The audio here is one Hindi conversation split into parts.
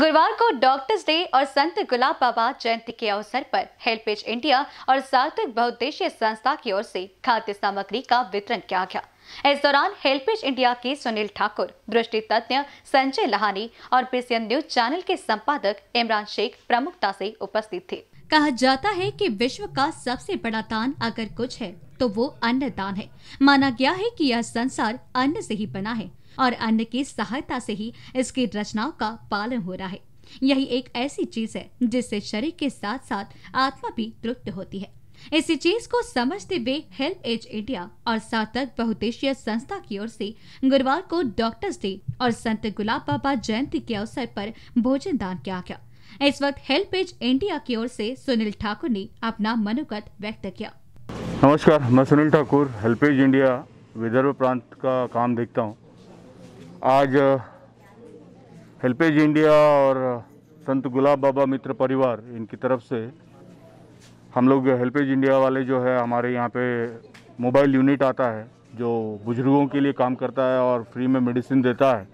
गुरुवार को डॉक्टर्स डे और संत गुलाब बाबा जयंती के अवसर पर हेल्पेज इंडिया और सार्थक बहुद्देशीय संस्था की ओर से खाद्य सामग्री का वितरण किया गया इस दौरान हेल्पेज इंडिया के सुनील ठाकुर दृष्टि तज्ञ संजय लहानी और पीसीएन न्यूज चैनल के संपादक इमरान शेख प्रमुखता से उपस्थित थे कहा जाता है कि विश्व का सबसे बड़ा दान अगर कुछ है तो वो अन्न दान है माना गया है कि यह संसार अन्न से ही बना है और अन्य की सहायता से ही इसकी रचनाओं का पालन हो रहा है यही एक ऐसी चीज है जिससे शरीर के साथ साथ आत्मा भी तृप्त होती है इसी चीज को समझते हुए हेल्प एज इंडिया और सार्थक बहुउद्देशीय संस्था की ओर से गुरुवार को डॉक्टर्स डे और संत गुलाब बाबा जयंती के अवसर पर भोजन दान किया गया इस वक्त हेल्प एज इंडिया की ओर से सुनील ठाकुर ने अपना मनोगत व्यक्त किया नमस्कार मैं Sunil Thakur HelpAge India Vidarbha प्रांत का काम देखता हूँ आज हेल्पेज इंडिया और संत गुलाब बाबा मित्र परिवार इनकी तरफ से हम लोग हेल्पेज इंडिया वाले जो है हमारे यहाँ पे मोबाइल यूनिट आता है जो बुजुर्गों के लिए काम करता है और फ्री में मेडिसिन देता है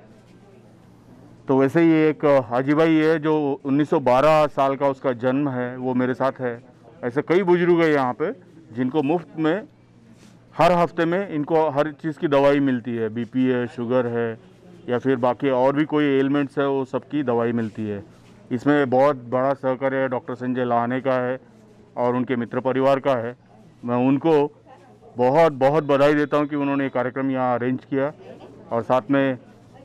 तो वैसे ही एक हाजी भाई है जो 1912 साल का उसका जन्म है वो मेरे साथ है ऐसे कई बुजुर्ग है यहाँ पे जिनको मुफ्त में हर हफ्ते में इनको हर चीज़ की दवाई मिलती है बीपी है शुगर है या फिर बाकी और भी कोई एलिमेंट्स है वो सबकी दवाई मिलती है इसमें बहुत बड़ा सहकार्य है डॉक्टर संजय लाहने का है और उनके मित्र परिवार का है मैं उनको बहुत बहुत बधाई देता हूँ कि उन्होंने ये कार्यक्रम यहाँ अरेंज किया और साथ में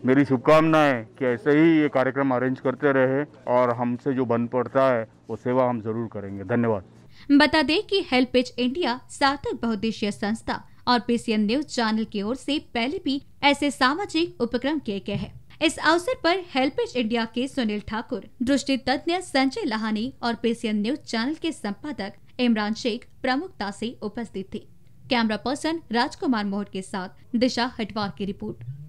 मेरी शुभकामनाएं कि ऐसे ही ये कार्यक्रम अरेंज करते रहे और हमसे जो बन पड़ता है वो सेवा हम जरूर करेंगे धन्यवाद बता दें कि हेल्पेज इंडिया सार्थक बहुद्देशीय संस्था और पीसीएन न्यूज चैनल की ओर से पहले भी ऐसे सामाजिक उपक्रम किए गए हैं इस अवसर पर हेल्पेज इंडिया के सुनील ठाकुर दृष्टि तज्ञ संजय लहानी और पीसीएन न्यूज चैनल के संपादक इमरान शेख प्रमुखता से उपस्थित थे कैमरा पर्सन राजकुमार मोहर के साथ दिशा हटवार की रिपोर्ट